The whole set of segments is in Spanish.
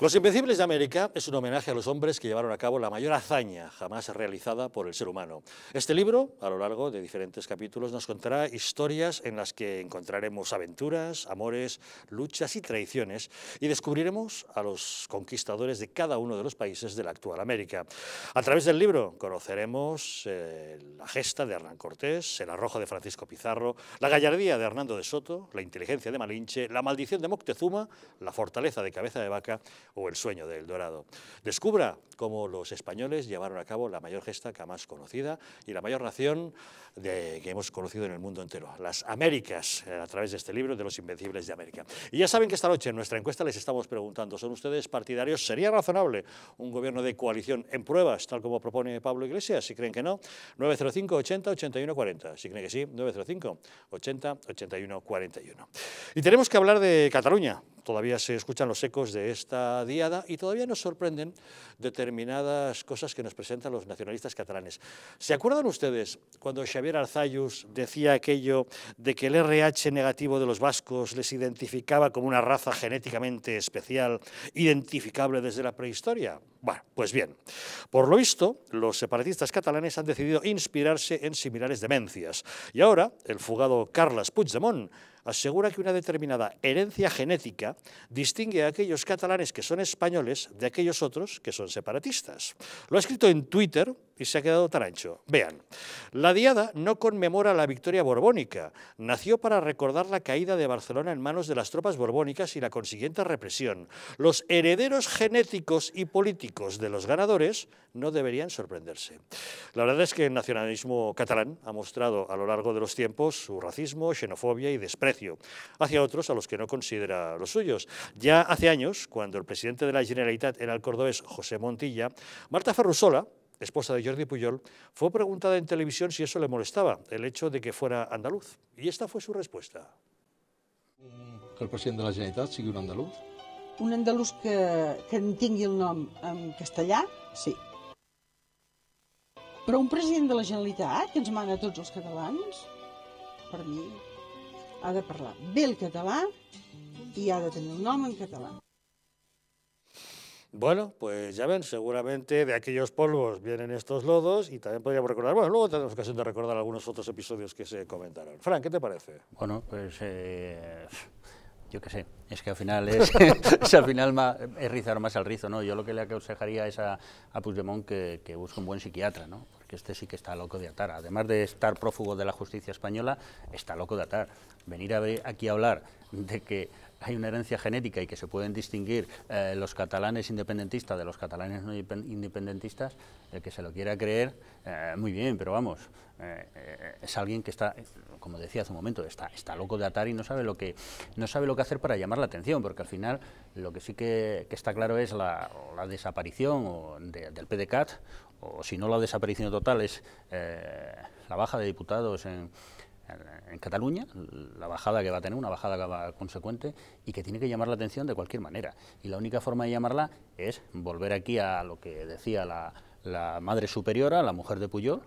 Los Invencibles de América es un homenaje a los hombres que llevaron a cabo la mayor hazaña jamás realizada por el ser humano. Este libro, a lo largo de diferentes capítulos, nos contará historias en las que encontraremos aventuras, amores, luchas y traiciones y descubriremos a los conquistadores de cada uno de los países de la actual América. A través del libro conoceremos eh, la gesta de Hernán Cortés, el arrojo de Francisco Pizarro, la gallardía de Hernando de Soto, la inteligencia de Malinche, la maldición de Moctezuma, la fortaleza de Cabeza de Vaca o El sueño del dorado. Descubra cómo los españoles llevaron a cabo la mayor gesta jamás conocida y la mayor nación de, que hemos conocido en el mundo entero, las Américas, eh, a través de este libro de los Invencibles de América. Y ya saben que esta noche en nuestra encuesta les estamos preguntando, ¿son ustedes partidarios? ¿Sería razonable un gobierno de coalición en pruebas, tal como propone Pablo Iglesias? Si creen que no, 905 80 81 40. Si creen que sí, 905 80 81 41. Y tenemos que hablar de Cataluña. Todavía se escuchan los ecos de esta y todavía nos sorprenden determinadas cosas que nos presentan los nacionalistas catalanes. ¿Se acuerdan ustedes cuando Xavier Arzayus decía aquello de que el RH negativo de los vascos les identificaba como una raza genéticamente especial, identificable desde la prehistoria? Bueno, pues bien, por lo visto, los separatistas catalanes han decidido inspirarse en similares demencias. Y ahora, el fugado Carles Puigdemont asegura que una determinada herencia genética distingue a aquellos catalanes que son españoles de aquellos otros que son separatistas. Lo ha escrito en Twitter y se ha quedado tan ancho. Vean, la diada no conmemora la victoria borbónica, nació para recordar la caída de Barcelona en manos de las tropas borbónicas y la consiguiente represión. Los herederos genéticos y políticos de los ganadores no deberían sorprenderse. La verdad es que el nacionalismo catalán ha mostrado a lo largo de los tiempos su racismo, xenofobia y desprecio hacia otros a los que no considera los suyos. Ya hace años, cuando el presidente de la Generalitat era el cordobés José Montilla, Marta Ferrusola, esposa de Jordi Puyol, fue preguntada en televisión si eso le molestaba, el hecho de que fuera andaluz. Y esta fue su respuesta. Que el presidente de la Generalitat sigue un andaluz un andalús que, que en tingui el nom en castellà, sí. Però un president de la Generalitat ah, que ens mana a tots els catalans, per mi, ha de parlar bé el català i ha de tenir un nom en català. Bueno, pues ya ven, seguramente de aquellos polvos vienen estos lodos y también podríamos recordar, bueno, luego tenemos ocasión de recordar algunos otros episodios que se comentaron. Fran, ¿qué te parece? Bueno, pues eh, yo qué sé, es que al final es, al final es rizar más al rizo, ¿no? Yo lo que le aconsejaría es a, a Puigdemont que, que, busque un buen psiquiatra, ¿no? Porque este sí que está loco de atar. Además de estar prófugo de la justicia española, está loco de atar. Venir a, aquí a hablar de que hay una herencia genética y que se pueden distinguir eh, los catalanes independentistas de los catalanes no independentistas, el que se lo quiera creer, eh, muy bien, pero vamos, eh, es alguien que está, como decía hace un momento, está, está loco de Atari y no sabe, lo que, no sabe lo que hacer para llamar la atención, porque al final lo que sí que, está claro es la, desaparición del PDCAT, o si no la desaparición total es la baja de diputados en en Cataluña, la bajada que va a tener, una bajada que va consecuente y que tiene que llamar la atención de cualquier manera. Y la única forma de llamarla es volver aquí a lo que decía la, madre superiora, la mujer de Puyol,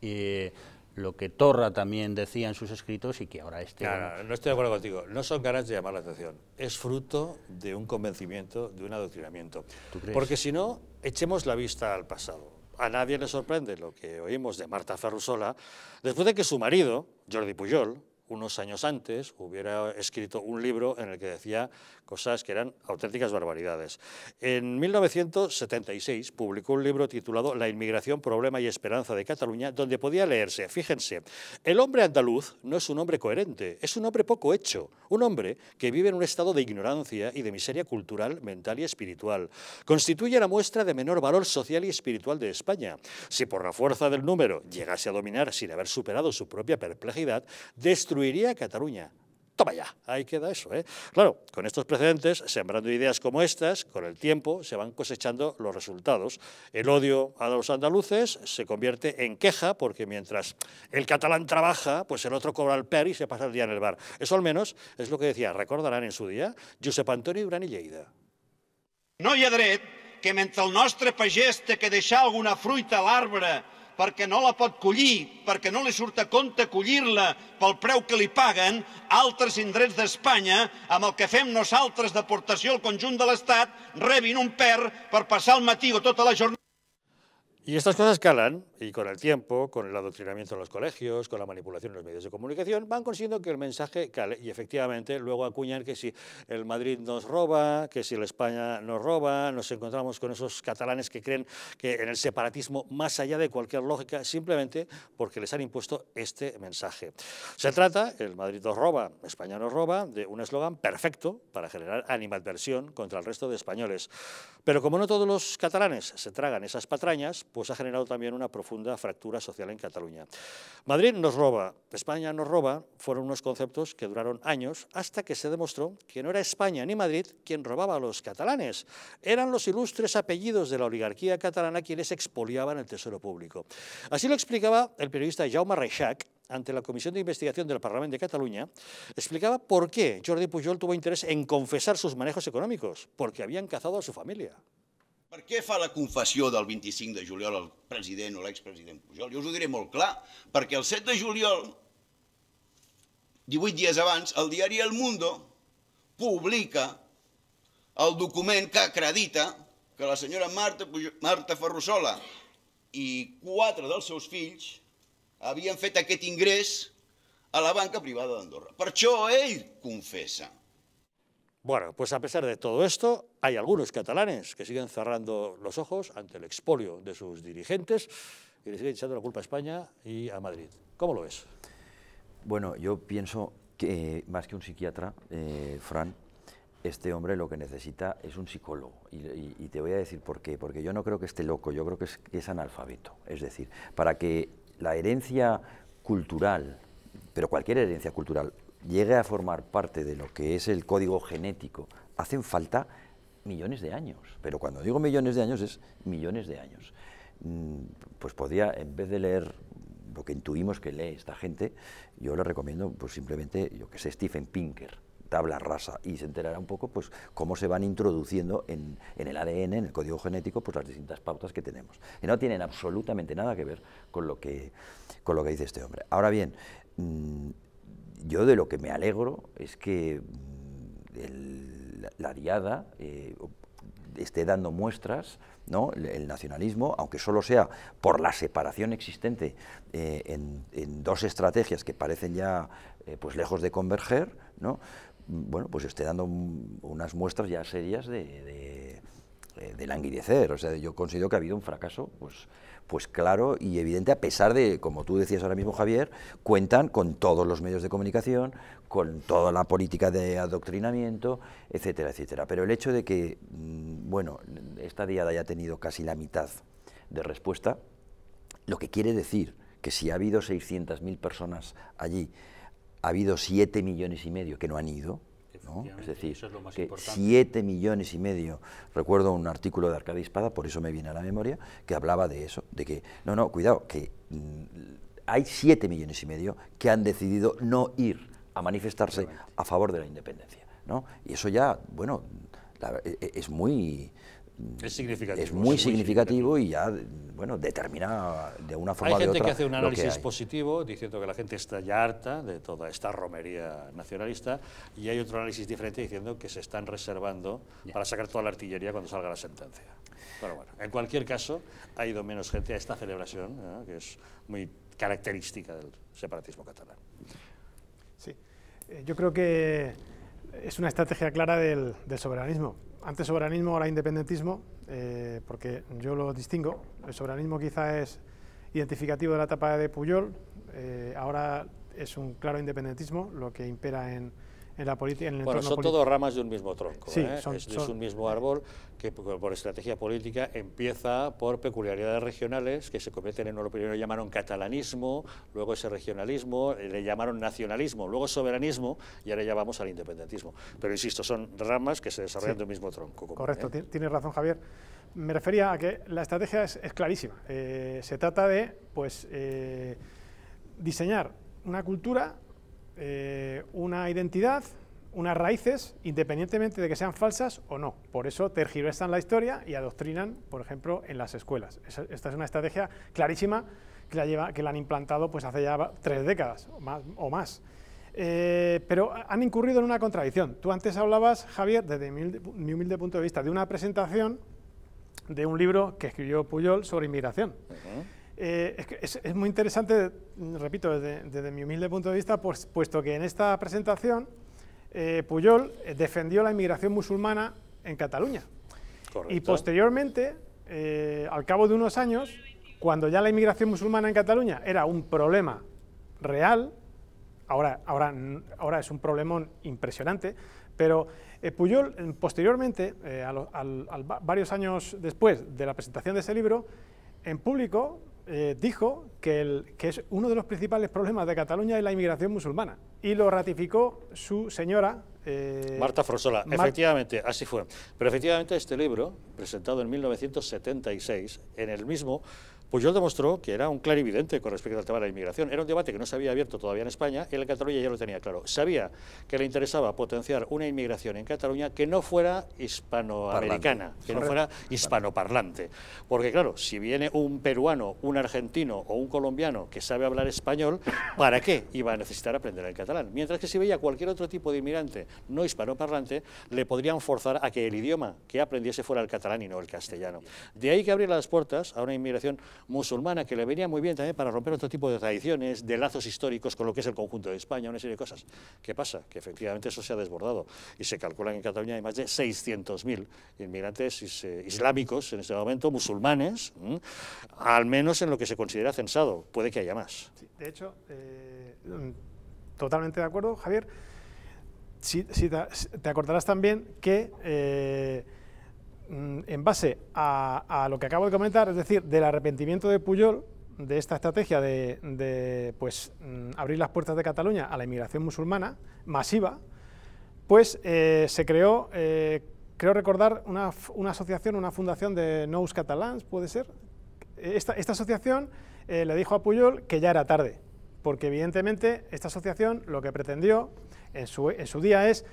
y lo que Torra también decía en sus escritos y que ahora este... No, estoy de acuerdo contigo, no son ganas de llamar la atención, es fruto de un convencimiento, de un adoctrinamiento. Porque si no, echemos la vista al pasado. A nadie le sorprende lo que oímos de Marta Ferrusola, después de que su marido, Jordi Pujol, unos años antes, hubiera escrito un libro en el que decía cosas que eran auténticas barbaridades. En 1976 publicó un libro titulado La inmigración, problema y esperanza de Cataluña, donde podía leerse, fíjense, el hombre andaluz no es un hombre coherente, es un hombre poco hecho, un hombre que vive en un estado de ignorancia y de miseria cultural, mental y espiritual. Constituye la muestra de menor valor social y espiritual de España. Si por la fuerza del número llegase a dominar sin haber superado su propia perplejidad, destruiría Cataluña, Toma ya, ahí queda eso. ¿eh? Claro, con estos precedentes, sembrando ideas como estas, con el tiempo se van cosechando los resultados. El odio a los andaluces se convierte en queja, porque mientras el catalán trabaja, pues el otro cobra el per y se pasa el día en el bar. Eso al menos es lo que decía, recordarán en su día, Josep Antoni y i No hay adret que mientras el nostre pagès que deja alguna fruita a l'arbre perquè no la pot collir, perquè no li surt a compte collir-la pel preu que li paguen, altres indrets d'Espanya, amb el que fem nosaltres d'aportació al conjunt de l'Estat, rebin un per per passar el matí o tota la jornada Y estas cosas calan y con el tiempo, con el adoctrinamiento en los colegios, con la manipulación en los medios de comunicación, van consiguiendo que el mensaje cale y efectivamente luego acuñan que si el Madrid nos roba, que si la España nos roba, nos encontramos con esos catalanes que creen que en el separatismo más allá de cualquier lógica simplemente porque les han impuesto este mensaje. Se trata, el Madrid nos roba, España nos roba, de un eslogan perfecto para generar animadversión contra el resto de españoles. Pero como no todos los catalanes se tragan esas patrañas, pues ha generado también una profunda fractura social en Cataluña. Madrid nos roba, España nos roba, fueron unos conceptos que duraron años hasta que se demostró que no era España ni Madrid quien robaba a los catalanes, eran los ilustres apellidos de la oligarquía catalana quienes expoliaban el tesoro público. Así lo explicaba el periodista Jaume Reixac ante la Comisión de Investigación del Parlamento de Cataluña, explicaba por qué Jordi Pujol tuvo interés en confesar sus manejos económicos, porque habían cazado a su familia. Per què fa la confessió del 25 de juliol el president o l'expresident Pujol? Jo us ho diré molt clar, perquè el 7 de juliol, 18 dies abans, el diari El Mundo publica el document que acredita que la senyora Marta, Marta Ferrusola i quatre dels seus fills havien fet aquest ingrés a la banca privada d'Andorra. Per això ell confessa. Bueno, pues a pesar de todo esto, hay algunos catalanes que siguen cerrando los ojos ante el expolio de sus dirigentes y le siguen echando la culpa a España y a Madrid. ¿Cómo lo ves? Bueno, yo pienso que más que un psiquiatra, eh, Fran, este hombre lo que necesita es un psicólogo. Y, te voy a decir por qué. Porque yo no creo que esté loco, yo creo que es analfabeto. Es decir, para que la herencia cultural, pero cualquier herencia cultural, llegue a formar parte de lo que es el código genético, hacen falta millones de años. Pero cuando digo millones de años es millones de años. Mm, pues podría, en vez de leer lo que intuimos que lee esta gente, yo le recomiendo pues simplemente, yo que sé, Stephen Pinker, tabla rasa, y se enterará un poco pues cómo se van introduciendo en, el ADN, en el código genético, pues las distintas pautas que tenemos. Y no tienen absolutamente nada que ver con lo que, con lo que dice este hombre. Ahora bien, mm, yo de lo que me alegro es que mm, la diada eh, esté dando muestras, ¿no? El, nacionalismo, aunque solo sea por la separación existente eh, en, dos estrategias que parecen ya eh, pues lejos de converger, ¿no? Mm, bueno, pues esté dando unas muestras ya serias de, de, languidecer. O sea, yo considero que ha habido un fracaso pues, pues claro y evidente, a pesar de, como tú decías ahora mismo, Javier, cuentan con todos los medios de comunicación, con toda la política de adoctrinamiento, etcétera, etcétera. Pero el hecho de que, mm, bueno, esta diada haya tenido casi la mitad de respuesta, lo que quiere decir que si ha habido 600.000 personas allí, ha habido 7 millones y medio que no han ido, es decir, que siete millones y medio, recuerdo un artículo de Arcadia Espada, por eso me viene a la memoria, que hablaba de eso, de que, no, no, cuidado, que mm, hay siete millones y medio que han decidido no ir a manifestarse a favor de la independencia, ¿no? Y eso ya, bueno, e, e, es muy es, significativo, es muy, significativo, y ya bueno, determina de una forma o de otra. Hay gente que hace un análisis positivo diciendo que la gente está ya harta de toda esta romería nacionalista y hay otro análisis diferente diciendo que se están reservando para sacar toda la artillería cuando salga la sentencia. Pero bueno, en cualquier caso, ha ido menos gente a esta celebración, ¿eh? que es muy característica del separatismo catalán. Sí, eh, yo creo que es una estrategia clara del soberanismo antes soberanismo, ahora independentismo, eh, porque yo lo distingo. El soberanismo quizá es identificativo de la etapa de Puyol, eh, ahora es un claro independentismo, lo que impera en, en política. Bueno, son todos ramas de un mismo tronco. ¿eh? es, un mismo árbol que por estrategia política empieza por peculiaridades regionales que se convierten en lo primero llamaron catalanismo, luego ese regionalismo, eh, le llamaron nacionalismo, luego soberanismo y ahora ya vamos al independentismo. Pero insisto, son ramas que se desarrollan de un mismo tronco. Correcto, ¿eh? tienes razón Javier. Me refería a que la estrategia es, clarísima. se trata de pues, diseñar una cultura eh, una identidad, unas raíces, independientemente de que sean falsas o no. Por eso tergiversan la historia y adoctrinan, por ejemplo, en las escuelas. Esta es una estrategia clarísima que la, lleva, que la han implantado pues, hace ya tres décadas o más. Eh, pero han incurrido en una contradicción. Tú antes hablabas, Javier, desde mi humilde, punto de vista, de una presentación de un libro que escribió Puyol sobre inmigración. Eh, es, muy interesante, repito, desde, mi humilde punto de vista, pues, puesto que en esta presentación eh, Puyol eh, defendió la inmigración musulmana en Cataluña. Y posteriormente, al cabo de unos años, cuando ya la inmigración musulmana en Cataluña era un problema real, ahora, ahora, ahora es un problemón impresionante, pero Puyol, posteriormente, varios años después de la presentación de ese libro, en público eh, dijo que, el, que, es uno de los principales problemas de Cataluña es la inmigración musulmana. Y lo ratificó su señora... Eh, Marta Frosola, efectivamente, así fue. Pero efectivamente este libro, presentado en 1976, en el mismo pues yo demostró que era un clarividente con respecto al tema de la inmigración. Era un debate que no se había abierto todavía en España y en Cataluña ya lo tenía claro. Sabía que le interesaba potenciar una inmigración en Cataluña que no fuera hispanoamericana, que no fuera hispanoparlante. Porque claro, si viene un peruano, un argentino o un colombiano que sabe hablar español, ¿para qué iba a necesitar aprender el catalán? Mientras que si veía cualquier otro tipo de inmigrante no hispanoparlante, le podrían forzar a que el idioma que aprendiese fuera el catalán y no el castellano. De ahí que abrir las puertas a una inmigración musulmana, que le venía muy bien también para romper otro tipo de tradiciones, de lazos históricos con lo que es el conjunto de España, una serie de cosas. ¿Qué pasa? Que efectivamente eso se ha desbordado y se calcula que en Cataluña hay más de 600.000 inmigrantes eh, islámicos en este momento, musulmanes, al menos en lo que se considera censado. Puede que haya más. de hecho, eh, mm, totalmente de acuerdo, Javier. Si, te, acordarás también que... Eh, Mm, en base a, lo que acabo de comentar, es decir, del arrepentimiento de Puyol, de esta estrategia de, pues, mm, abrir las puertas de Cataluña a la inmigración musulmana masiva, pues eh, se creó, eh, creo recordar, una, asociación, una fundación de Nous Catalans, puede ser. Esta, asociación eh, le dijo a Puyol que ya era tarde, porque evidentemente esta asociación lo que pretendió en su, en su día es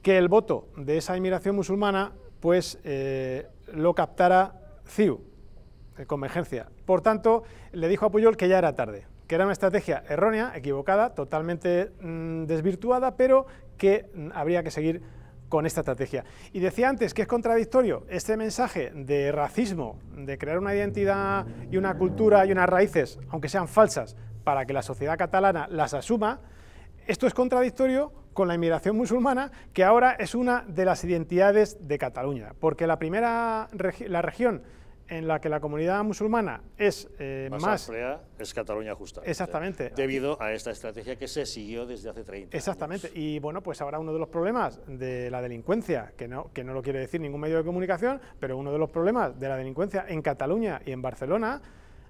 que el voto de esa inmigración musulmana pues eh, lo captara CIU, de Convergencia. Por tanto, le dijo a Puyol que ya era tarde, que era una estrategia errónea, equivocada, totalmente mm, desvirtuada, pero que mm, habría que seguir con esta estrategia. Y decía antes que es contradictorio este mensaje de racismo, de crear una identidad y una cultura y unas raíces, aunque sean falsas, para que la sociedad catalana las asuma, esto es contradictorio con la inmigración musulmana, que ahora es una de las identidades de Cataluña, porque la primera la región en la que la comunidad musulmana es eh, más, es Cataluña justa. Exactamente. Debido a esta estrategia que se siguió desde hace 30 Exactamente. Y bueno, pues ahora uno de los problemas de la delincuencia, que no, que no lo quiere decir ningún medio de comunicación, pero uno de los problemas de la delincuencia en Cataluña y en Barcelona,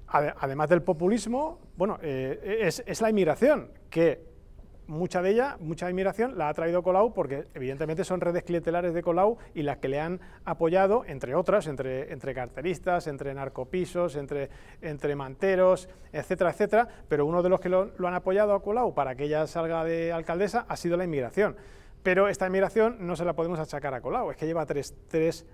además del populismo, bueno, eh, es, es la inmigración, que mucha de ella, mucha inmigración, la ha traído Colau porque evidentemente son redes clientelares de Colau y las que le han apoyado, entre otras, entre, entre carteristas, entre narcopisos, entre, entre manteros, etcétera, etcétera, pero uno de los que lo, han apoyado a Colau para que ella salga de alcaldesa ha sido la inmigración. Pero esta inmigración no se la podemos achacar a Colau, es que lleva tres,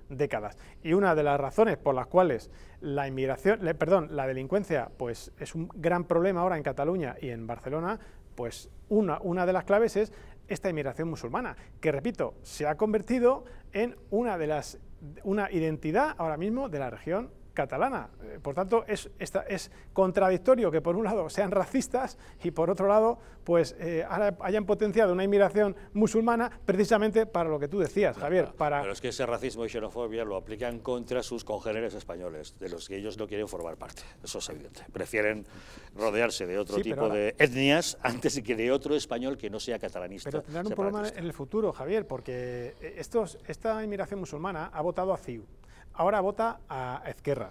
décadas. Y una de las razones por las cuales la inmigración, perdón, la delincuencia pues es un gran problema ahora en Cataluña y en Barcelona pues una, una de las claves es esta inmigración musulmana, que repito, se ha convertido en una de las una identidad ahora mismo de la región catalana. Eh, por tanto, es, contradictorio que por un lado sean racistas y por otro lado pues eh, hayan potenciado una inmigración musulmana precisamente para lo que tú decías, Javier. Para... Pero es que ese racismo y xenofobia lo aplican contra sus congéneres españoles, de los que ellos no quieren formar parte. Eso es evidente. Prefieren rodearse de otro tipo de etnias antes que de otro español que no sea catalanista. Pero tendrán un problema en el futuro, Javier, porque eh, esta inmigración musulmana ha votado a CIU ahora vota a izquierda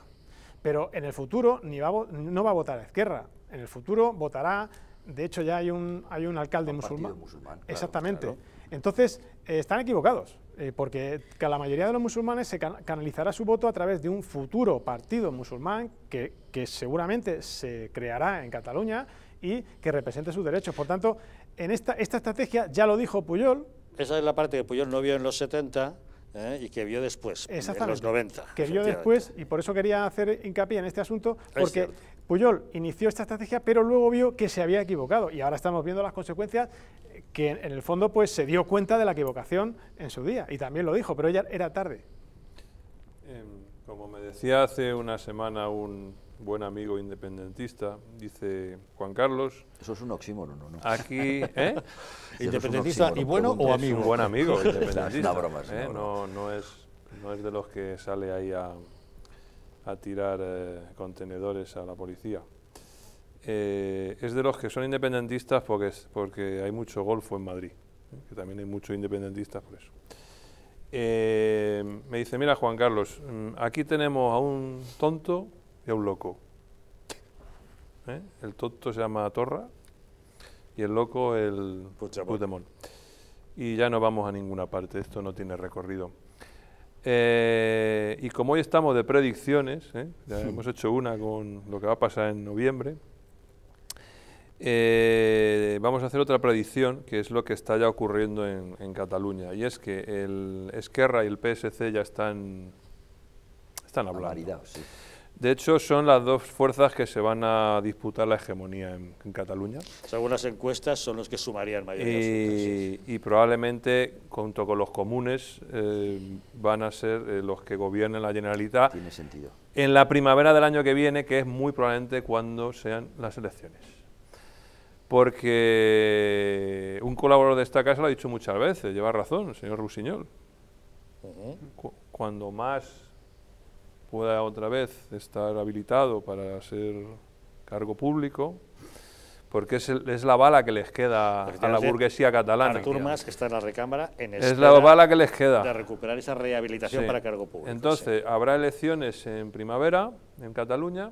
pero en el futuro no va a votar a izquierda en el futuro votará, de hecho ya hay un, hay un alcalde musulmán. Exactamente. Entonces, eh, están equivocados, eh, porque la mayoría de los musulmanes se canalizará su voto a través de un futuro partido musulmán que, seguramente se creará en Cataluña y que represente sus derechos. Por tanto, en esta, esta estrategia, ya lo dijo Puyol. Esa es la parte que Puyol no vio en los 70 ¿eh? y que vio después, en los 90. Que vio después, y por eso quería hacer hincapié en este asunto, porque Puyol inició esta estrategia, pero luego vio que se había equivocado, y ahora estamos viendo las consecuencias que en el fondo pues se dio cuenta de la equivocación en su día, y también lo dijo, pero ya era tarde. Em, como me decía hace una semana un buen amigo independentista, dice Juan Carlos. Eso es un oxímoron, ¿no? Aquí, ¿eh? ¿Independentista y bueno o amigo? buen amigo, independentista. ¿Eh? no, no, es, no es de los que sale ahí a, a tirar eh, contenedores a la policía. Eh, es de los que son independentistas porque, porque hay mucho golfo en Madrid, que también hay muchos independentistas por eso. me dice, mira Juan Carlos, mm, aquí tenemos a un tonto y un loco. ¿Eh? El tonto se llama Torra y el loco el Puigdemont. Y ya no vamos a ninguna parte, esto no tiene recorrido. Eh, y como hoy estamos de predicciones, ¿eh? ya hemos hecho una con lo que va a pasar en noviembre, vamos a hacer otra predicción, que es lo que está ya ocurriendo en, Cataluña, y es que el Esquerra y el PSC ya están, están hablando. De hecho, son las dos fuerzas que se van a disputar la hegemonía en, Cataluña. Según las encuestas, son los que sumarían mayoría. Y, y probablemente, junto con los comunes, eh, van a ser eh, los que gobiernen la Generalitat. Tiene sentido. En la primavera del año que viene, que es muy probablemente cuando sean las elecciones. Porque un colaborador de esta casa lo ha dicho muchas veces, lleva razón, el señor Rusiñol. cuando más pueda otra vez estar habilitado para ser cargo público, porque es, es, la bala que les queda a la burguesía catalana. Artur que está en la recámara, Es la bala que les queda. De recuperar esa rehabilitación para cargo público. Entonces, habrá elecciones en primavera en Cataluña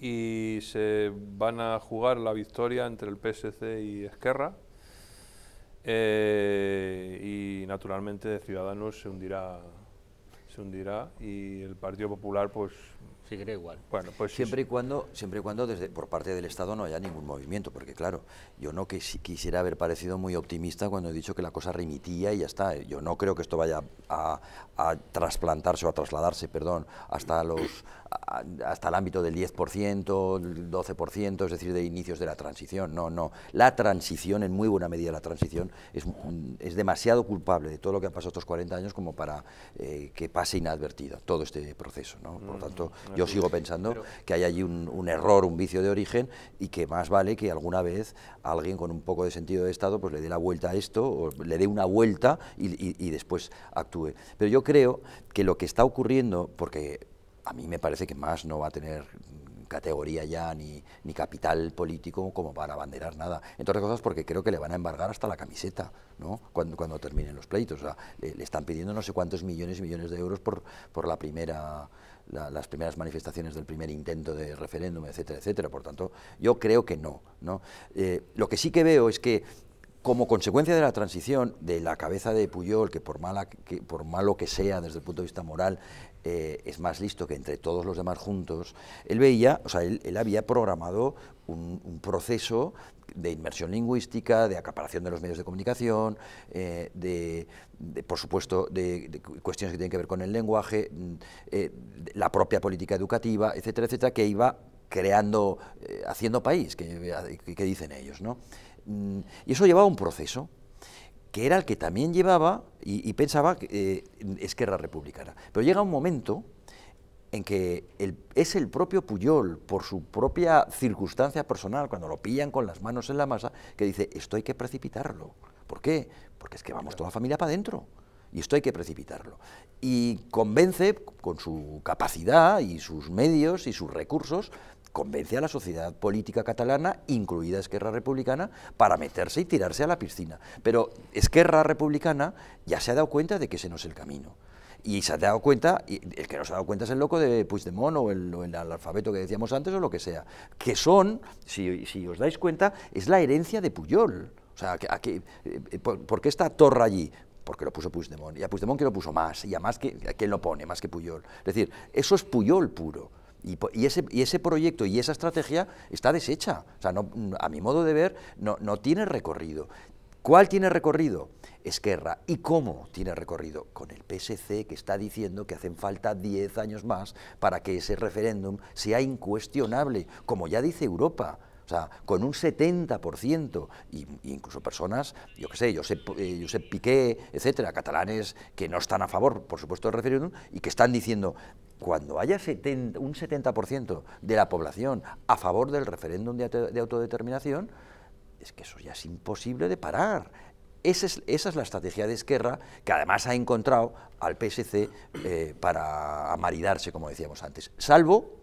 y se van a jugar la victoria entre el PSC y Esquerra. Eh, y naturalmente Ciudadanos se hundirá se hundirá y el Partido Popular pues seguirá igual. Bueno, pues siempre y cuando siempre y cuando desde por parte del Estado no haya ningún movimiento, porque claro, yo no que quisiera haber parecido muy optimista cuando he dicho que la cosa remitía y ya está. Yo no creo que esto vaya a, a trasplantarse o a trasladarse, perdón, hasta los hasta el ámbito del 10%, el 12%, es decir, de inicios de la transición. No, no. La transición, en muy buena medida la transición, es, demasiado culpable de todo lo que ha pasado estos 40 años como para eh, que pase inadvertido todo este proceso. Por lo tanto, yo sigo pensando que hay allí un, error, un vicio de origen y que más vale que alguna vez alguien con un poco de sentido de Estado pues le dé la vuelta a esto o le dé una vuelta y después actúe. Pero yo creo que lo que está ocurriendo, porque a mí me parece que más no va a tener categoría ya ni, ni capital político como para abanderar nada. Entre otras cosas porque creo que le van a embargar hasta la camiseta ¿no? cuando, cuando terminen los pleitos. le, están pidiendo no sé cuántos millones y millones de euros por, por la primera... las primeras manifestaciones del primer intento de referéndum, etcétera, etcétera. Por tanto, yo creo que no. ¿no? Eh, lo que sí que veo es que como consecuencia de la transición de la cabeza de Puyol, que por, mala, que por malo que sea desde el punto de vista moral, eh, es más listo que entre todos los demás juntos, él veía, o sea, él, había programado un, proceso de inmersión lingüística, de acaparación de los medios de comunicación, eh, de, por supuesto, de, cuestiones que tienen que ver con el lenguaje, mm, eh, la propia política educativa, etcétera, etcétera, que iba creando, haciendo país, que, que dicen ellos, ¿no? Mm, y eso llevaba un proceso, que era el que también llevaba y, y pensaba que eh, Esquerra Republicana. Pero llega un momento en que es el propio Puyol, por su propia circunstancia personal, cuando lo pillan con las manos en la masa, que dice, esto hay que precipitarlo. ¿Por qué? Porque es que vamos toda la familia para adentro y esto hay que precipitarlo. Y convence, con su capacidad y sus medios y sus recursos, convence a la sociedad política catalana, incluida Esquerra Republicana, para meterse y tirarse a la piscina. Pero Esquerra Republicana ya se ha dado cuenta de que ese no es el camino. Y se ha dado cuenta, y el que no se ha dado cuenta es el loco de Puigdemont o el, o el que decíamos antes o lo que sea, que son, si, os dais cuenta, es la herencia de Puyol. O sea, eh, ¿por, qué está Torra allí? porque lo puso Puigdemont, y a Puigdemont que lo puso más, y a más que, lo pone, más que Puyol. Es decir, eso es Puyol puro. Y, ese, y, ese, proyecto y esa estrategia está deshecha. O sea, no, a mi modo de ver, no, no tiene recorrido. ¿Cuál tiene recorrido? Esquerra. ¿Y cómo tiene recorrido? Con el PSC que está diciendo que hacen falta 10 años más para que ese referéndum sea incuestionable, como ya dice Europa. O sea, con un 70%, y, incluso personas, yo qué sé, Josep, eh, Josep Piqué, etcétera, catalanes que no están a favor, por supuesto, del referéndum y que están diciendo, cuando haya un 70% de la población a favor del referéndum de, autodeterminación, es que eso ya es imposible de parar. Esa es, la estrategia de Esquerra, que además ha encontrado al PSC eh, para amaridarse, como decíamos antes, salvo,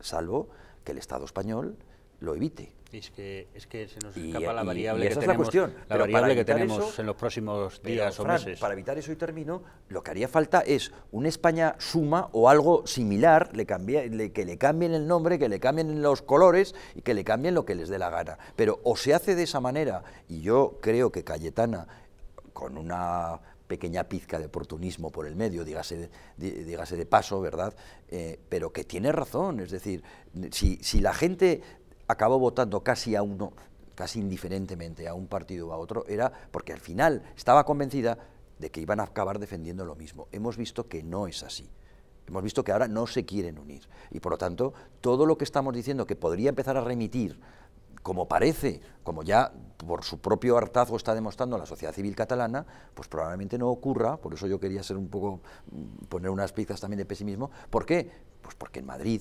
salvo que el Estado español lo evite. Es que, es que se nos escapa la variable que tenemos, la cuestión. variable que tenemos en los próximos días o meses. Para evitar eso y termino, lo que haría falta es una España suma o algo similar, le que le cambien el nombre, que le cambien los colores y que le cambien lo que les dé la gana. Pero o se hace de esa manera, y yo creo que Cayetana, con una pequeña pizca de oportunismo por el medio, dígase de, dígase de paso, ¿verdad? Eh, pero que tiene razón, es decir, si, si la gente acabó votando casi a uno, casi indiferentemente a un partido o a otro, era porque al final estaba convencida de que iban a acabar defendiendo lo mismo. Hemos visto que no es así. Hemos visto que ahora no se quieren unir. Y por lo tanto, todo lo que estamos diciendo que podría empezar a remitir, como parece, como ya por su propio hartazgo está demostrando la sociedad civil catalana, pues probablemente no ocurra. Por eso yo quería ser un poco, mm, poner unas pizzas también de pesimismo. ¿Por qué? Pues porque en Madrid,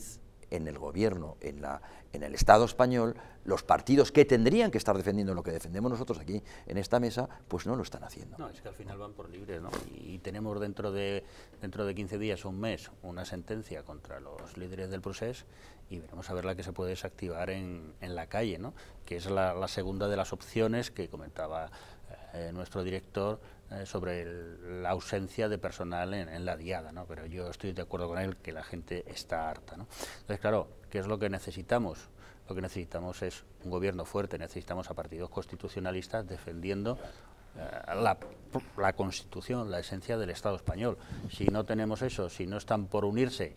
en el gobierno, en, la, en el Estado español, los partidos que tendrían que estar defendiendo lo que defendemos nosotros aquí en esta mesa, pues no lo están haciendo. No, es que al final van por libres, ¿no? Y, tenemos dentro de, dentro de 15 días, un mes, una sentencia contra los líderes del proceso y veremos a ver la que se puede desactivar en, en la calle, ¿no? Que es la, segunda de las opciones que comentaba eh, nuestro director eh, sobre la ausencia de personal en, la diada, ¿no? pero yo estoy de acuerdo con él que la gente está harta. ¿no? Entonces, claro, ¿qué es lo que necesitamos? Lo que necesitamos es un gobierno fuerte, necesitamos a partidos constitucionalistas defendiendo eh, la, la, Constitución, la esencia del Estado español. Si no tenemos eso, si no están por unirse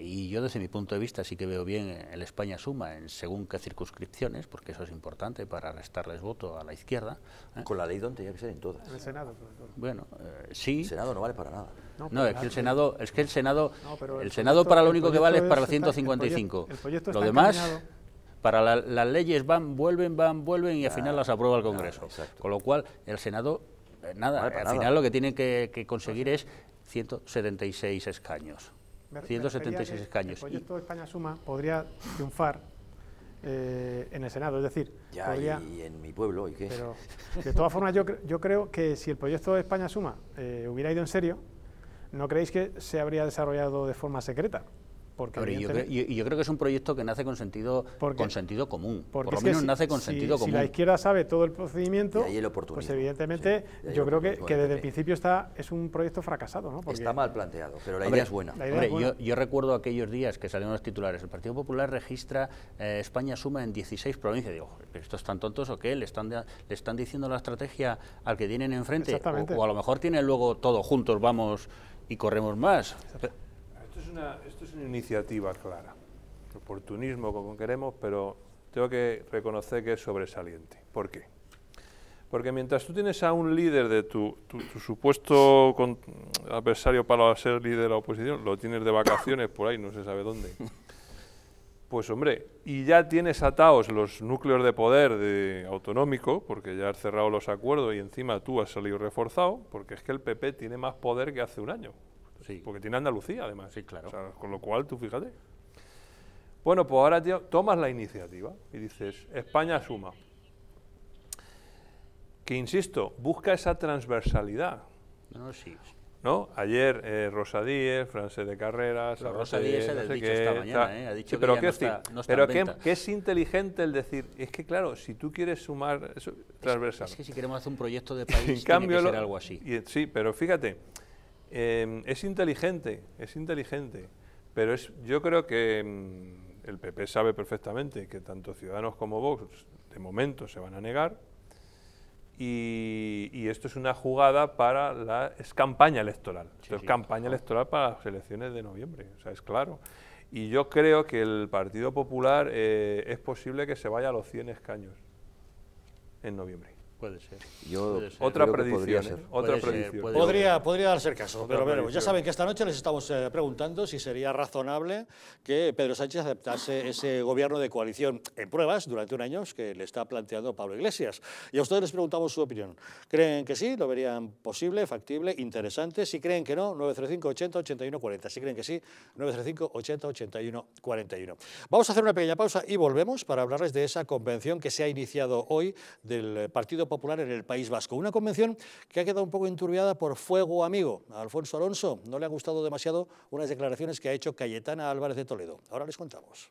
y yo desde mi punto de vista sí que veo bien eh, el España suma en según qué circunscripciones, porque eso es importante para restarles voto a la izquierda. ¿eh? Con la ley donde ya que ser en todas. el Senado. Bueno, eh, sí. El Senado no vale para nada. No, es que el Senado, es que el Senado, el, Senado para lo único que vale es para el 155. lo demás. para las leyes van, vuelven, van, vuelven y al final ah, las aprueba el Congreso. Con lo cual, el Senado, nada, al final lo que tiene que, que conseguir es 176 escaños. 176 escaños. El proyecto de España Suma podría triunfar eh, en el Senado, es decir... Ya, y en mi pueblo, ¿y qué? de todas formas, yo, yo creo que si el proyecto de España Suma eh, hubiera ido en serio, ¿no creéis que se habría desarrollado de forma secreta? Y yo, creo, que es un proyecto que nace con sentido, sentido común. por lo menos nace con sentido común. Si la izquierda sabe todo el procedimiento, el pues evidentemente yo creo que, que, desde el principio está, es un proyecto fracasado. ¿no? está mal planteado, pero la idea es buena. Yo, recuerdo aquellos días que salieron los titulares. El Partido Popular registra, eh, España suma en 16 provincias. Digo, ¿estos están tontos o qué? ¿Le están, le están diciendo la estrategia al que tienen enfrente? O, a lo mejor tienen luego todo juntos, vamos y corremos más. Esto iniciativa clara. Oportunismo, como queremos, pero tengo que reconocer que es sobresaliente. ¿Por qué? Porque mientras tú tienes a un líder de tu, supuesto adversario para ser líder de la oposición, lo tienes de vacaciones por ahí, no se sabe dónde. Pues hombre, y ya tienes atados los núcleos de poder de autonómico, porque ya has cerrado los acuerdos y encima tú has salido reforzado, porque es que el PP tiene más poder que hace un año. Porque tiene Andalucía, además. claro. con lo cual, tú fíjate. Bueno, pues ahora tío, tomas la iniciativa y dices, España suma. Que, insisto, busca esa transversalidad. No, Ayer eh, Rosa Díez, Francés de Carreras... Rosa Díez se dicho esta mañana, ¿eh? ha dicho que pero, no está, pero que, es inteligente el decir, es que claro, si tú quieres sumar, transversal. Es, que si queremos hacer un proyecto de país, en cambio, que algo así. sí, pero fíjate, Em, es inteligente, es inteligente, pero es, yo creo que em, el PP sabe perfectamente que tanto Ciudadanos como Vox de momento se van a negar y, esto es una jugada para la... campaña electoral, es campaña electoral para las elecciones de noviembre, o sea, es claro. Y yo creo que el Partido Popular eh, es posible que se vaya a los 100 escaños en noviembre. Puede ser. Yo Otra predicción. Podría, ¿eh? otra Ser, podría, podría, darse el caso, pero veremos. Ya saben que esta noche les estamos eh, preguntando si sería razonable que Pedro Sánchez aceptase ese gobierno de coalición en pruebas durante un año que le está planteando Pablo Iglesias. Y a ustedes les preguntamos su opinión. ¿Creen que sí? ¿Lo verían posible, factible, interesante? Si creen que no, 935 80 81 40. Si creen que sí, 935 80 81 41. Vamos a hacer una pequeña pausa y volvemos para hablarles de esa convención que se ha iniciado hoy del Partido Popular en el País Vasco. Una convención que ha quedado un poco enturbiada por fuego amigo. A Alfonso Alonso no le ha gustado demasiado unas declaraciones que ha hecho Cayetana Álvarez de Toledo. Ahora les contamos.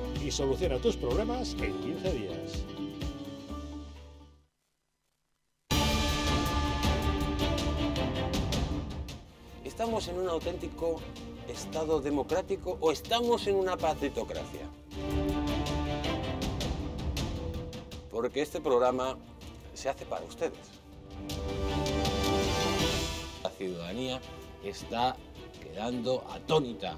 y soluciona tus problemas en 15 días. ¿Estamos en un auténtico Estado democrático o estamos en una pacitocracia? Porque este programa se hace para ustedes. La ciudadanía está quedando atónita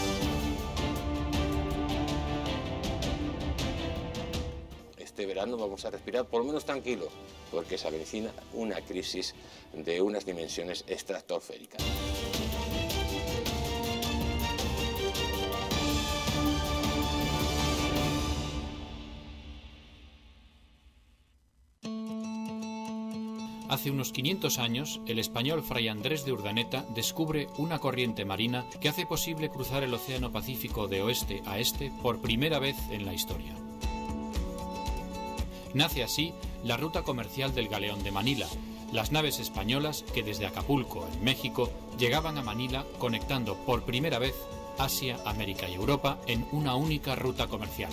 De este verano vamos a respirar por lo menos tranquilo, porque se avecina una crisis de unas dimensiones extractorféricas. Hace unos 500 años, el español Fray Andrés de Urdaneta descubre una corriente marina que hace posible cruzar el Océano Pacífico de oeste a este por primera vez en la historia. Nace así la ruta comercial del Galeón de Manila, las naves españolas que desde Acapulco, en México, llegaban a Manila conectando por primera vez Asia, América y Europa en una única ruta comercial.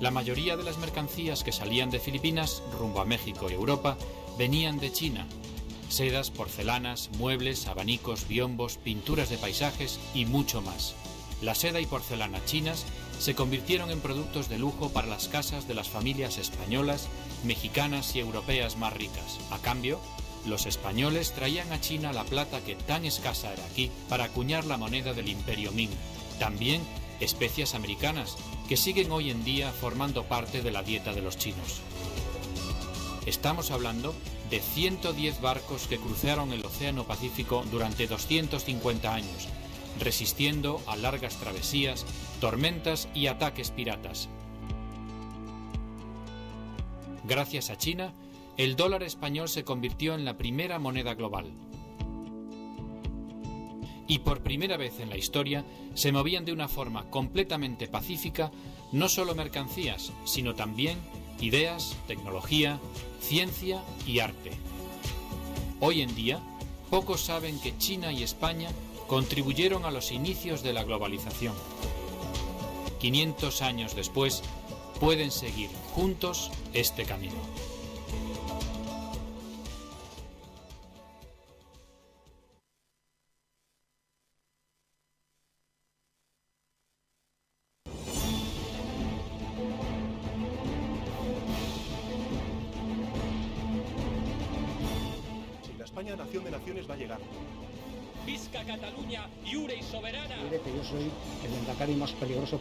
La mayoría de las mercancías que salían de Filipinas rumbo a México y Europa venían de China. Sedas, porcelanas, muebles, abanicos, biombos, pinturas de paisajes y mucho más. La seda y porcelana chinas se convirtieron en productos de lujo para las casas de las familias españolas, mexicanas y europeas más ricas. A cambio, los españoles traían a China la plata que tan escasa era aquí para acuñar la moneda del imperio Ming. También especias americanas que siguen hoy en día formando parte de la dieta de los chinos. Estamos hablando de 110 barcos que cruzaron el Océano Pacífico durante 250 años, resistiendo a largas travesías tormentas y ataques piratas. Gracias a China, el dólar español se convirtió en la primera moneda global. Y por primera vez en la historia se movían de una forma completamente pacífica no solo mercancías, sino también ideas, tecnología, ciencia y arte. Hoy en día, pocos saben que China y España contribuyeron a los inicios de la globalización. 500 años después, pueden seguir juntos este camino.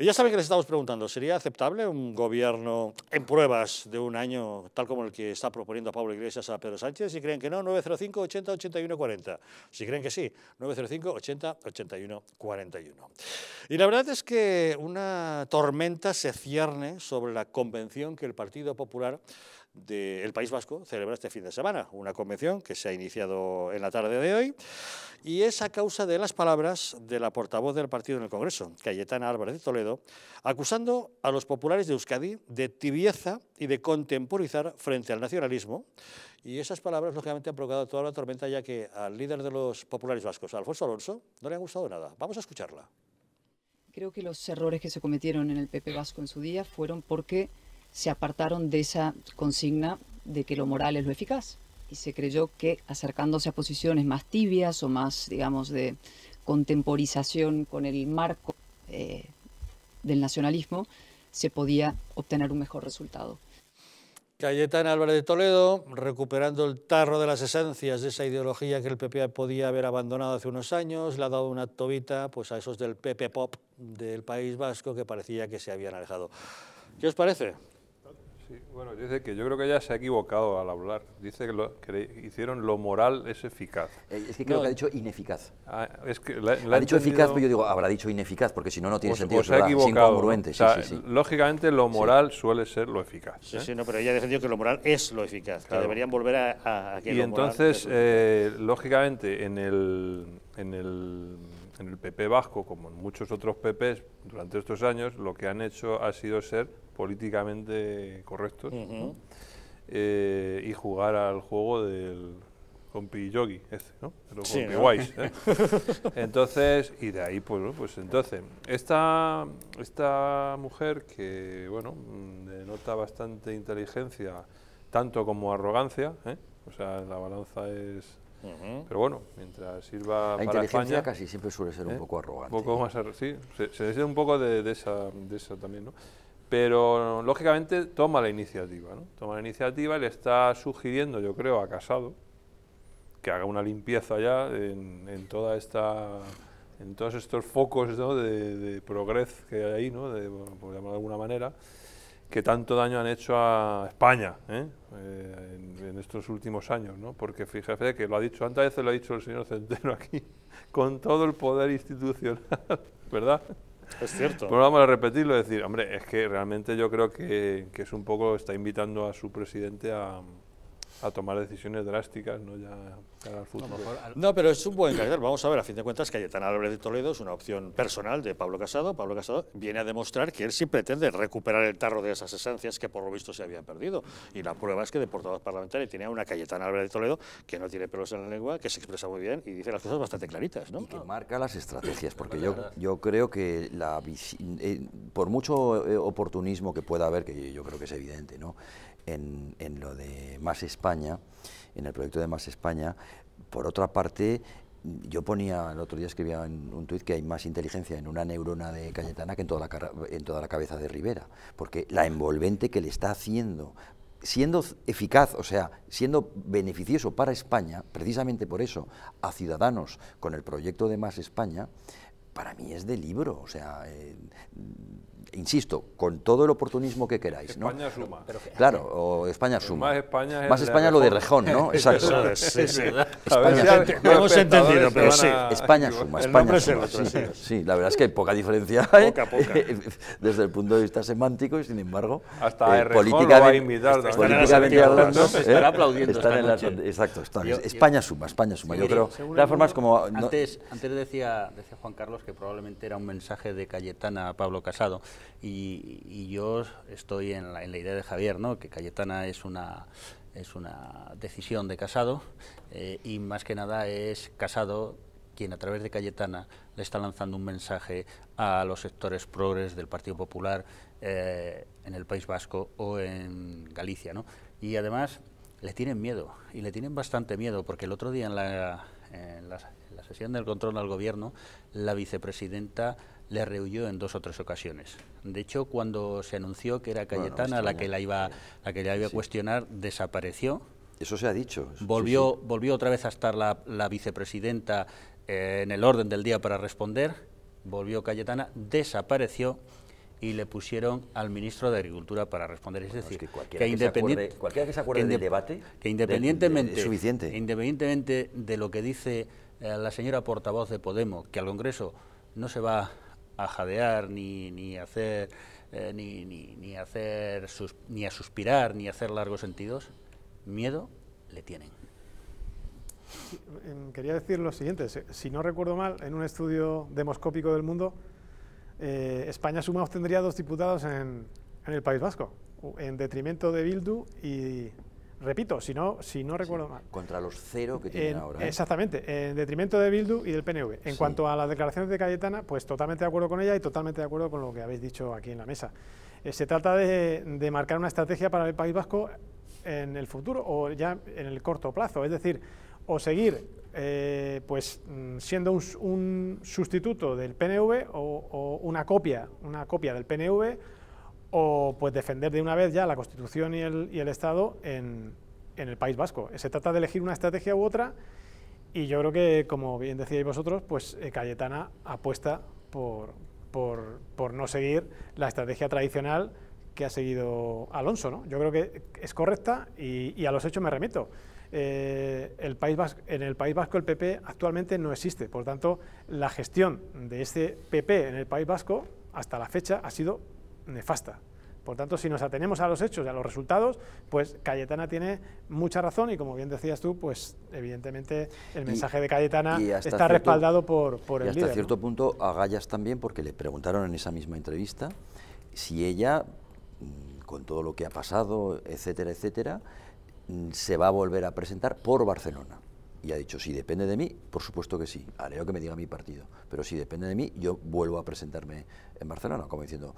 Y ya saben que les estamos preguntando, ¿sería aceptable un gobierno en pruebas de un año, tal como el que está proponiendo a Pablo Iglesias a Pedro Sánchez? Si creen que no, 905 80 81 40. Si creen que sí, 905 80 81 41. Y la verdad es que una tormenta se cierne sobre la convención que el Partido Popular el País Vasco celebra este fin de semana, una convención que se ha iniciado en la tarde de hoy, y es a causa de las palabras de la portavoz del partido en el Congreso, Cayetana Álvarez de Toledo, acusando a los populares de Euskadi de tibieza y de contemporizar frente al nacionalismo, y esas palabras, lógicamente, han provocado toda la tormenta, ya que al líder de los populares vascos, Alfonso Alonso, no le ha gustado nada. Vamos a escucharla. Creo que los errores que se cometieron en el PP vasco en su día fueron porque se apartaron de esa consigna de que lo moral es lo eficaz. Y se creyó que acercándose a posiciones más tibias o más, digamos, de contemporización con el marco eh, del nacionalismo, se podía obtener un mejor resultado. Cayetana Álvarez de Toledo, recuperando el tarro de las esencias de esa ideología que el PP podía haber abandonado hace unos años, le ha dado una tobita pues, a esos del PP Pop del País Vasco que parecía que se habían alejado. ¿Qué os parece? Bueno, dice que yo creo que ella se ha equivocado al hablar. Dice que, lo, que hicieron lo moral es eficaz. Eh, es que creo que ha dicho ineficaz. Ah, ha dicho eficaz, pero yo digo, habrá dicho ineficaz, porque si no, no tiene pues, sentido. Pues se ha equivocado. Lógicamente, lo moral suele ser lo eficaz. Sí, ¿eh? sí, no, pero ella ha dicho que lo moral es lo eficaz, que deberían volver a, Y entonces, eh, lógicamente, en el, en el en el PP vasco, como en muchos otros PPs durante estos años, lo que han hecho ha sido ser políticamente correctos eh, y jugar al juego del compi yogi, ese, ¿no? el ¿eh? entonces, y de ahí, pues, pues entonces, esta, esta mujer que, bueno, denota bastante inteligencia, tanto como arrogancia, ¿eh? o sea, la balanza es Pero bueno, mientras sirva la para inteligencia casi siempre suele ser un poco arrogante. Un poco más sí, se, se un poco de, de, esa, de esa también, ¿no? Pero, lógicamente, toma la iniciativa. ¿no? Toma la iniciativa y le está sugiriendo, yo creo, a Casado que haga una limpieza ya en, toda en todos estos focos de, de progres que hay ahí, ¿no? de, por llamarlo de alguna manera, que tanto daño han hecho a España ¿eh? Eh, en, estos últimos años. ¿no? Porque fíjese que lo ha dicho, antes veces lo ha dicho el señor Centeno aquí, con todo el poder institucional, ¿verdad? Es cierto. Pues vamos a repetirlo y decir, hombre, es que realmente yo creo que, que es un poco, está invitando a su presidente a, a tomar decisiones drásticas, ¿no? Ya No, pero es un buen carácter Vamos a ver, a fin de cuentas, Cayetana Álvarez de Toledo es una opción personal de Pablo Casado. Pablo Casado viene a demostrar que él sí pretende recuperar el tarro de esas esencias que por lo visto se habían perdido. Y la prueba es que de portavoz tiene tenía una Cayetana Álvarez de Toledo que no tiene pelos en la lengua, que se expresa muy bien y dice las cosas bastante claritas, Y que marca las estrategias, porque yo, yo creo que la, eh, por mucho eh, oportunismo que pueda haber, que yo creo que es evidente, ¿no? en, lo de Más España, en el proyecto de Más España, por otra parte, yo ponía, el otro día escribía en un tuit que hay más inteligencia en una neurona de Cayetana que en toda, la, en toda la cabeza de Rivera, porque la envolvente que le está haciendo, siendo eficaz, o sea, siendo beneficioso para España, precisamente por eso, a ciudadanos con el proyecto de Más España, para mí es de libro, o sea, eh, insisto, con todo el oportunismo que queráis. ¿no? España suma. claro, o España suma. Más España, más España lo de Rejón, ¿no? Exacto. sí, sí. España no hemos entendido, pero sí. España suma, España suma. Sí, la verdad es que hay poca diferencia poca, poca. desde el punto de vista semántico y sin embargo, Hasta eh, políticamente, lo políticamente se ¿eh? estará aplaudiendo. Están en la, exacto, están. España suma, España suma. yo creo. De todas formas, como antes, antes decía, decía Juan Carlos que probablemente era un mensaje de Cayetana a Pablo Casado. Y, yo estoy en la, en la, idea de Javier, ¿no? que Cayetana es una, es una decisión de Casado eh, y más que nada es Casado quien a través de Cayetana le está lanzando un mensaje a los sectores progres del Partido Popular eh, en el País Vasco o en Galicia. ¿no? Y además le tienen miedo, y le tienen bastante miedo, porque el otro día en la, en la sesión del control al gobierno, la vicepresidenta le rehuyó en dos o tres ocasiones. De hecho, cuando se anunció que era Cayetana la que la iba, la que a cuestionar, desapareció. Eso se ha dicho. Volvió, otra vez a estar la, vicepresidenta eh, en el orden del día para responder. Volvió Cayetana, desapareció y le pusieron al ministro de Agricultura para responder. Es decir, que, cualquiera que, debate, independientemente, de, suficiente. independientemente de lo que dice eh, la señora portavoz de Podemos, que al Congreso no se va a jadear, ni, ni hacer, eh, ni, hacer ni a suspirar, ni a hacer largos sentidos, miedo le tienen. Em, quería decir lo siguiente, si no recuerdo mal, en un estudio demoscópico del mundo, eh, España Suma obtendría dos diputados en, en el País Vasco, en detrimento de Bildu y repito, si no, si no recuerdo mal. Contra los cero que tienen ahora. ¿eh? Exactamente, en detrimento de Bildu y del PNV. En cuanto a las declaraciones de Cayetana, pues totalmente de acuerdo con ella y totalmente de acuerdo con lo que habéis dicho aquí en la mesa. Eh, se trata de, marcar una estrategia para el País Vasco en el futuro o ya en el corto plazo, es decir, o seguir eh, pues mm, siendo un, sustituto del PNV o, o una copia, una copia del PNV o pues defender de una vez ya la Constitución y el, Estado en, el País Vasco. Se trata de elegir una estrategia u otra y yo creo que, como bien decíais vosotros, pues eh, Cayetana apuesta por, no seguir la estrategia tradicional que ha seguido Alonso. Yo creo que es correcta y, a los hechos me remito. Eh, el País en el País Vasco el PP actualmente no existe, por tanto la gestión de ese PP en el País Vasco hasta la fecha ha sido nefasta. Por tanto, si nos atenemos a los hechos y a los resultados, pues Cayetana tiene mucha razón y como bien decías tú, pues evidentemente el mensaje de Cayetana está respaldado por, por y hasta cierto punto a Gallas también, porque le preguntaron en esa misma entrevista si ella, mm, con todo lo que ha pasado, etcétera, etcétera, mm, se va a volver a presentar por Barcelona. Y ha dicho, si depende de mí, por supuesto que sí, haré lo que me diga mi partido, pero si depende de mí, yo vuelvo a presentarme en Barcelona, como diciendo,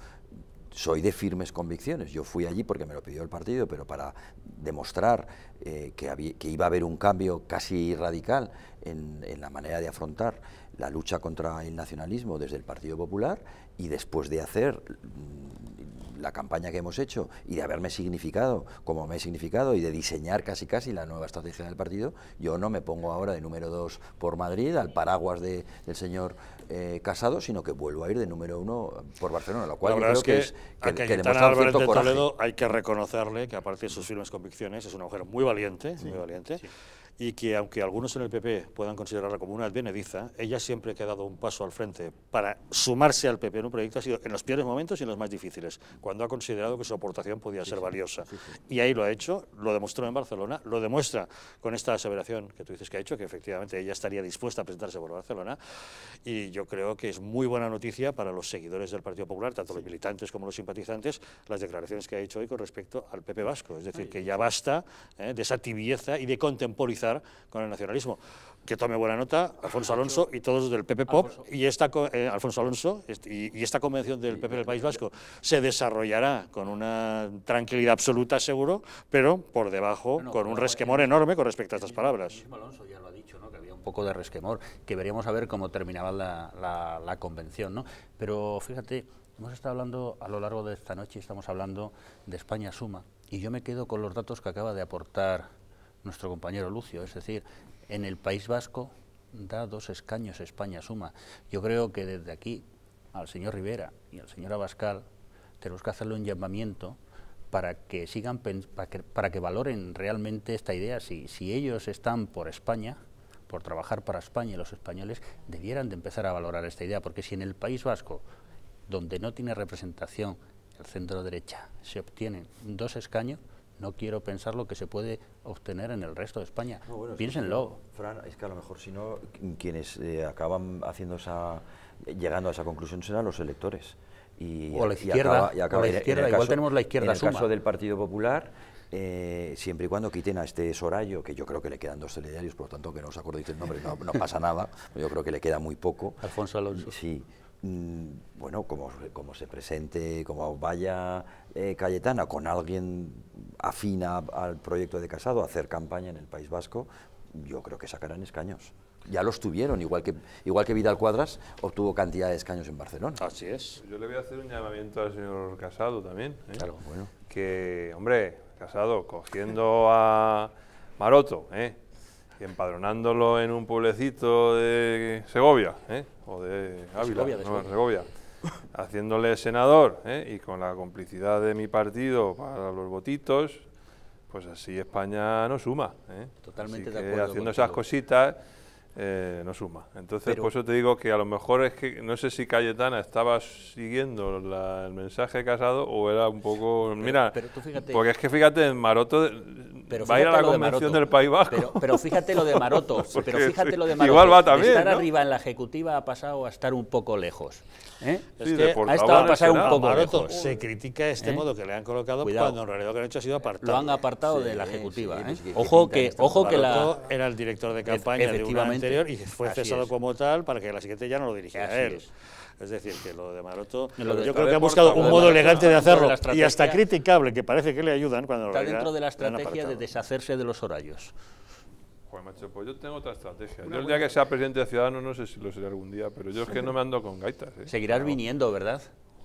soy de firmes convicciones. Yo fui allí porque me lo pidió el partido, pero para demostrar eh, que, que, iba a haber un cambio casi radical en, la manera de afrontar la lucha contra el nacionalismo desde el Partido Popular y después de hacer mm, la campaña que hemos hecho y de haberme significado como me he significado y de diseñar casi casi la nueva estrategia del partido, yo no me pongo ahora de número dos por Madrid al paraguas del señor eh, Casado, sino que vuelvo a ir de número uno por Barcelona, lo cual creo que, es, que, que, de Toledo hay que reconocerle que aparte de sus firmes convicciones es una mujer muy valiente, muy valiente y que aunque algunos en el PP puedan considerarla como una advenediza, ella siempre que ha dado un paso al frente para sumarse al PP en un proyecto ha sido en los peores momentos y en los más difíciles, cuando ha considerado que su aportación podía ser valiosa. y ahí lo ha hecho, lo demostró en Barcelona, lo demuestra con esta aseveración que tú dices que ha hecho, que efectivamente ella estaría dispuesta a presentarse por Barcelona, y yo creo que es muy buena noticia para los seguidores del Partido Popular, tanto los militantes como los simpatizantes, las declaraciones que ha hecho hoy con respecto al PP vasco. Es decir, que ya basta ¿eh? de esa tibieza y de contemporizar con el nacionalismo. Que tome buena nota Alfonso Alonso y todos del PP Pop y esta, eh, Alfonso Alonso, y, esta convención del PP del País Vasco se desarrollará con una tranquilidad absoluta, seguro, pero por debajo con un resquemor enorme con respecto a estas palabras ya lo ha dicho, que había un poco de resquemor, que veríamos a ver cómo terminaba la, la, convención, ¿no? Pero fíjate, hemos estado hablando a lo largo de esta noche, estamos hablando de España Suma, y yo me quedo con los datos que acaba de aportar nuestro compañero Lucio, es decir, en el País Vasco da dos escaños España suma. Yo creo que desde aquí al señor Rivera y al señor Abascal tenemos que hacerle un llamamiento para que sigan para que, para que valoren realmente esta idea si, si ellos están por España por trabajar para España y los españoles debieran de empezar a valorar esta idea porque si en el País Vasco donde no tiene representación el centro derecha se obtienen dos escaños no quiero pensar lo que se puede obtener en el resto de España. Piénsenlo. Fran, es que a lo mejor si no, quienes eh, acaban haciendo esa, llegando a esa conclusión serán los electores. Y, o la izquierda, igual tenemos la izquierda En el caso del Partido Popular, eh, siempre y cuando quiten a este Sorayo, que yo creo que le quedan dos telediarios, por lo tanto que no os acordéis el nombre, no, pasa nada, yo creo que le queda muy poco. Alfonso Alonso. Sí, mm, bueno, como, como se presente, como vaya eh, Cayetana con alguien afina al proyecto de Casado, hacer campaña en el País Vasco, yo creo que sacarán escaños. Ya los tuvieron, igual que, igual que Vidal Cuadras obtuvo cantidad de escaños en Barcelona. Así es. Yo le voy a hacer un llamamiento al señor Casado también. ¿eh? Claro, bueno. Que, hombre, Casado, cogiendo a Maroto, ¿eh? y empadronándolo en un pueblecito de Segovia, o de Ávila, de Segovia haciéndole senador ¿eh? y con la complicidad de mi partido para los votitos, pues así España no suma. ¿eh? Totalmente de acuerdo. Haciendo esas cositas eh, no suma. Entonces, por eso te digo que a lo mejor es que no sé si Cayetana estaba siguiendo el mensaje Casado o era un poco. mira, porque es que fíjate, Maroto va a ir a la convención del País Bajo, Pero, fíjate lo de Maroto. pero fíjate lo de Maroto. Igual va también. estar arriba en la ejecutiva ha pasado a estar un poco lejos. ¿eh? ha estado a pasar un poco lejos. Se critica este ¿Eh? modo que le han colocado cuando en realidad lo que han hecho ha sido apartado. Lo han apartado de la ejecutiva. ojo que, ojo que la. Era el director de campaña efectivamente y fue cesado como tal para que la siguiente ya no lo dirigiera a él. Es. decir, que lo de Maroto, yo creo que ha buscado un modo elegante de hacerlo y hasta criticable, que parece que le ayudan cuando lo lo Está dentro de la estrategia de deshacerse de los horarios. Juan Macho, pues yo tengo otra estrategia. yo el día que sea presidente de Ciudadanos, no sé si lo será algún día, pero yo es que no me ando con gaitas. ¿eh? Seguirás viniendo, ¿verdad?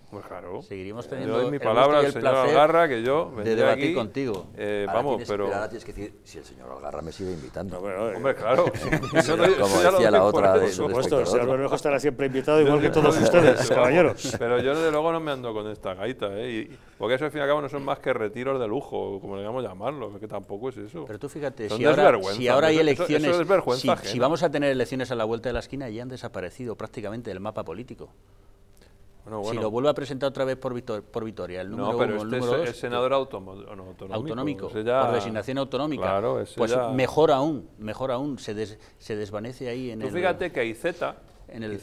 Pues claro. Seguiremos eh, teniendo. el doy mi palabra señor Algarra que yo de debatir contigo. Eh, vamos, pero. que decir si el señor Algarra me sigue invitando. Hombre, claro. como decía la otra. Por supuesto, el señor estará siempre invitado, igual que todos ustedes, caballeros. Pero yo, desde luego, no me ando con esta gaita, ¿eh? porque eso, al fin y al cabo, no son más que retiros de lujo, como le llamamos llamarlo, que tampoco es eso. Pero tú fíjate, si ahora, hay elecciones. si, si vamos a tener elecciones a la vuelta de la esquina, ya han desaparecido prácticamente del mapa político. Si lo vuelve a presentar otra vez por, por Vitoria, el número uno, el este número es, senador eh, autonómico, autonómico por designación autonómica. pues mejor aún, mejor aún, se, desvanece ahí en el... Tú fíjate que hay en el,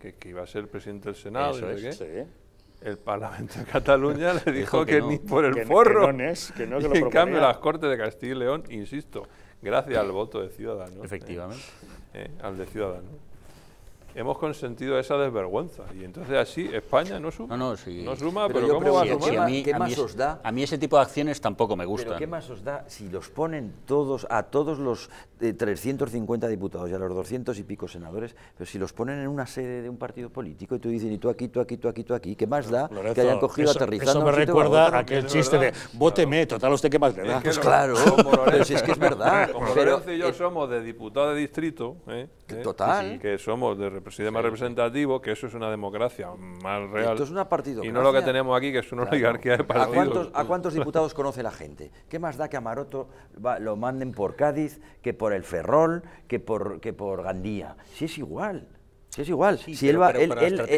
que, iba a ser presidente del Senado, el Parlamento de Cataluña le dijo, que, ni por el que, forro. que en cambio las Cortes de Castilla y León, insisto, gracias al voto de Ciudadanos. Efectivamente. Eh, eh, al de Ciudadanos hemos consentido esa desvergüenza. Y entonces así España no suma. No, no, sí. no suma, pero, ¿cómo va a mí, ¿Qué más os da? A mí ese tipo de acciones tampoco me gustan. ¿Pero qué más os da si los ponen todos, a todos los 350 eh, diputados y a los 200 y pico senadores, pero si los ponen en una sede de un partido político y tú dices, y tú aquí, tú aquí, tú aquí, tú aquí, ¿qué más da que hayan cogido aterrizando? Eso me recuerda a aquel chiste de, vóteme, total, ¿usted qué más le da? Pues claro, pero si es que es verdad. Como Lorenzo y yo eh, somos de diputado de distrito, ¿eh? total, que somos de presidente más representativo, que eso es una democracia más real. Esto es una partido Y no lo que tenemos aquí, que es una oligarquía de partidos. ¿A cuántos, diputados conoce la gente? ¿Qué más da que a Maroto lo manden por Cádiz, que por el Ferrol, que por, por Gandía? Si es igual. si es igual. si pero,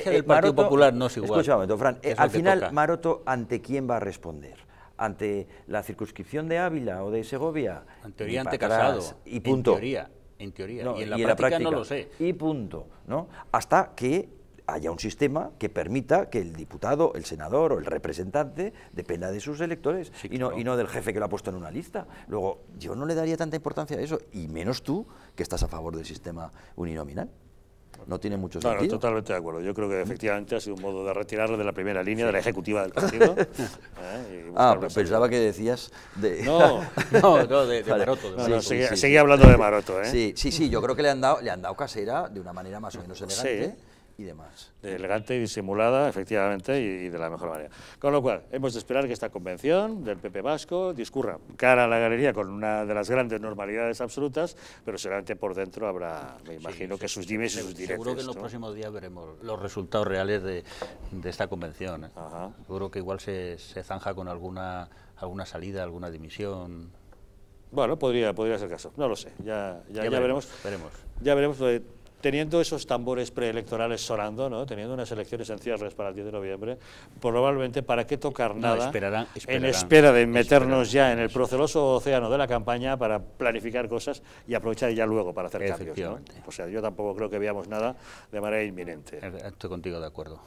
del Partido Popular no es igual. Escucha un momento, Fran. Eh, al final, Maroto, ¿ante quién va a responder? ¿Ante la circunscripción de Ávila o de Segovia? En teoría, ante Casado. Y punto en teoría, y, en la, práctica, no lo sé. Y punto, ¿no? Hasta que haya un sistema que permita que el diputado, el senador o el representante dependa de sus electores y, no, y no del jefe que lo ha puesto en una lista. Luego, yo no le daría tanta importancia a eso, y menos tú, que estás a favor del sistema uninominal no tiene mucho sentido. Claro, totalmente de acuerdo. Yo creo que efectivamente ha sido un modo de retirarlo de la primera línea de la ejecutiva del partido. ¿eh? Ah, pues pensaba que decías de... No, no, no de, Maroto. seguía, hablando de Maroto. ¿eh? Sí, sí, sí, yo creo que le han dado, le han dado casera de una manera más o menos elegante y demás. De elegante y disimulada, efectivamente, y, de la mejor manera. Con lo cual, hemos de esperar que esta convención del PP Vasco discurra cara a la galería con una de las grandes normalidades absolutas, pero seguramente por dentro habrá, me imagino, que sus dimes y sus directos. Seguro que en los próximos días veremos los resultados reales de, de esta convención. ¿eh? Seguro que igual se, se zanja con alguna, alguna salida, alguna dimisión. Bueno, podría, podría ser caso. No lo sé. Ya, ya, veremos, veremos. veremos. Ya veremos. Pues, teniendo esos tambores preelectorales sonando, ¿no? teniendo unas elecciones en cierres para el 10 de noviembre, probablemente para qué tocar nada en espera de meternos ya en el proceloso océano de la campaña para planificar cosas y aprovechar ya luego para hacer cambios. O sea, yo tampoco creo que veamos nada de manera inminente. Er, estoy contigo de acuerdo.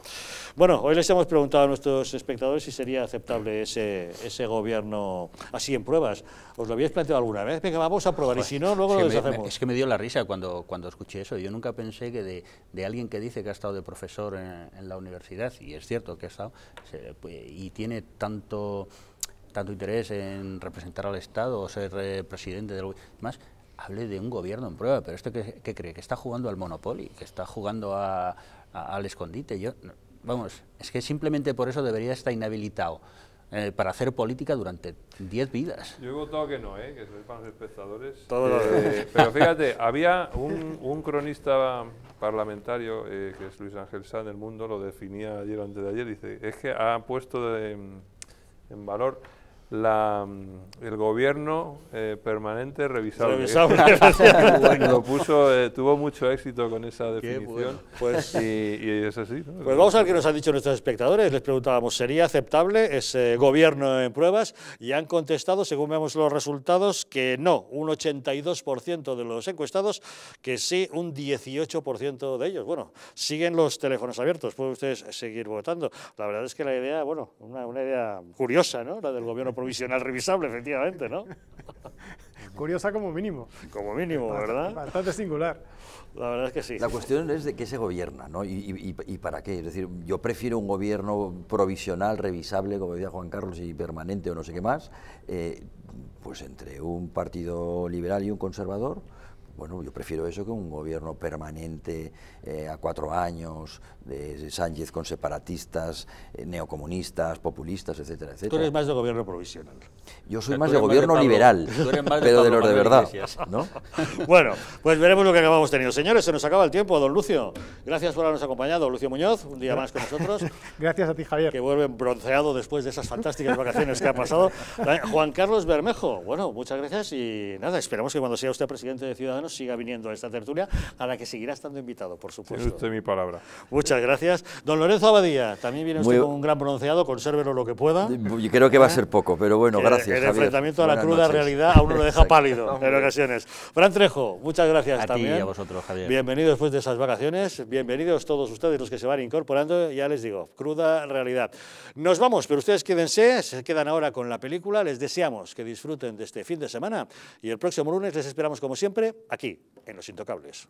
Bueno, hoy les hemos preguntado a nuestros espectadores si sería aceptable ese, ese gobierno así en pruebas. ¿Os lo habíais planteado alguna vez? Venga, vamos a probar y si no, luego lo deshacemos. es que me dio la risa cuando, cuando escuché eso. Yo nunca nunca pensé que de, alguien que dice que ha estado de profesor en, la universidad, y es cierto que ha estado, pues, y tiene tanto, tanto interés en representar al Estado o ser eh, presidente del más hable de un gobierno en prueba, pero esto qué cree, que está jugando al monopoly, que está jugando al escondite, yo, vamos, es que simplemente por eso debería estar inhabilitado. Eh, para hacer política durante 10 vidas. Yo he votado que no, ¿eh? que para los espectadores. Todo eh, pero fíjate, había un, cronista parlamentario, eh, que es Luis Ángel Sá, en El Mundo, lo definía ayer o antes de ayer, dice, es que ha puesto mm, en valor la, mm, el gobierno eh, permanente revisado puso, eh, tuvo mucho éxito con esa definición. Pues, y, es así. Pues vamos a ver qué nos han dicho nuestros espectadores. Les preguntábamos, ¿sería aceptable ese gobierno en pruebas? Y han contestado, según vemos los resultados, que no. Un 82% de los encuestados, que sí, un 18% de ellos. Bueno, siguen los teléfonos abiertos. Pueden ustedes seguir votando. La verdad es que la idea, bueno, una, una idea curiosa, ¿no? La del gobierno provisional revisable, efectivamente, ¿no? Curiosa como mínimo. Como mínimo, ¿verdad? Bastante singular. La verdad es que sí. La cuestión es de qué se gobierna, ¿no? Y, para qué. Es decir, yo prefiero un gobierno provisional, revisable, como decía Juan Carlos, y permanente o no sé qué más, eh, pues entre un partido liberal y un conservador, bueno, yo prefiero eso que un gobierno permanente eh, a cuatro años, de Sánchez con separatistas, eh, neocomunistas, populistas, etcétera, etcétera. Tú eres más de gobierno provisional. Yo soy más de gobierno liberal, pero de los de verdad. ¿no? bueno, pues veremos lo que acabamos teniendo. Señores, se nos acaba el tiempo. Don Lucio, gracias por habernos acompañado. Lucio Muñoz, un día más con nosotros. gracias a ti, Javier. Que vuelven bronceado después de esas fantásticas vacaciones que ha pasado. Juan Carlos Bermejo, bueno, muchas gracias y nada, esperamos que cuando sea usted presidente de Ciudad siga viniendo a esta tertulia, a la que seguirá estando invitado, por supuesto. mi palabra. Muchas gracias. Don Lorenzo Abadía, también viene usted con un gran pronunciado, consérvelo lo que pueda. Eh, yo creo que va a ¿Eh? ser poco, pero bueno, gracias. El, enfrentamiento a la cruda realidad a uno lo deja pálido en ocasiones. Fran Trejo, muchas gracias a también. Ti y a vosotros, Javier. Bienvenidos después de esas vacaciones, bienvenidos todos ustedes los que se van incorporando, ya les digo, cruda realidad. Nos vamos, pero ustedes quédense, se quedan ahora con la película, les deseamos que disfruten de este fin de semana y el próximo lunes les esperamos como siempre aquí, en Los Intocables.